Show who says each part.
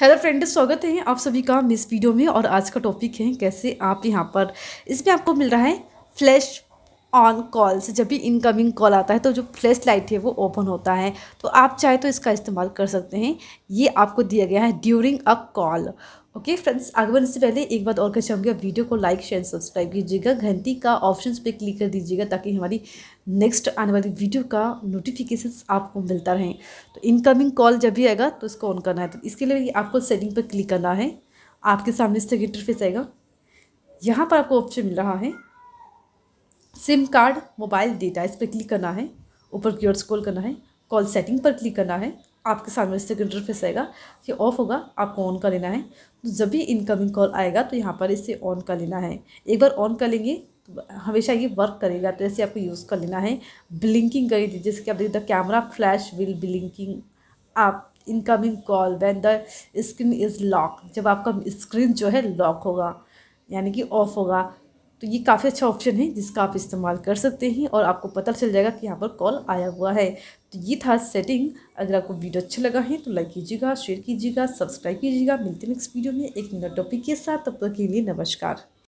Speaker 1: hello friend स्वागत है आप सभी का इस वीडियो में और आज का टॉपिक है कैसे आप यहाँ पर इसमें आपको मिल रहा है फ्लैश ऑन कॉल्स जब भी इनकमिंग कॉल आता है तो जो फ्लैश लाइट है वो ओपन होता है तो आप चाहे तो इसका इस्तेमाल कर सकते हैं ये आपको दिया गया है during a call okay friends आगे बढ़ने से पहले एक बात और कर चाहूँगी आप वीडियो को लाइक शेयर सब्सक्राइब कीजिएगा घंटी का ऑप्शन पे क्लिक कर दीजिएगा ताकि हमारी नेक्स्ट आने वाली वीडियो का नोटिफिकेशन आपको मिलता रहे तो इनकमिंग कॉल जब भी आएगा तो इसको ऑन करना है तो इसके लिए आपको सेटिंग पर क्लिक करना है आपके सामने इसका इंटरफेस आएगा यहाँ पर आपको ऑप्शन मिल रहा है सिम कार्ड मोबाइल डेटा इस पर क्लिक करना है ऊपर की ओर स्कॉल करना है कॉल सेटिंग पर क्लिक करना है आपके सामने इससे इंटरफेस आएगा ये ऑफ होगा आपको ऑन कर लेना है तो जब भी इनकमिंग कॉल आएगा तो यहाँ पर इसे ऑन कर लेना है एक बार ऑन कर लेंगे तो हमेशा ये वर्क करेगा तो ऐसे आपको यूज़ कर लेना है ब्लिंकिंग कर दीजिए जैसे कि आप देखिए the camera flash will blinking up incoming call when the screen is lock जब आपका स्क्रीन जो है लॉक होगा यानी कि ऑफ होगा तो ये काफ़ी अच्छा ऑप्शन है जिसका आप इस्तेमाल कर सकते हैं और आपको पता चल जाएगा कि यहाँ पर कॉल आया हुआ है तो ये था सेटिंग अगर आपको वीडियो अच्छा लगा है तो लाइक कीजिएगा शेयर कीजिएगा सब्सक्राइब कीजिएगा मिलते नेक्स्ट वीडियो में एक नया टॉपिक के साथ तब तक के लिए नमस्कार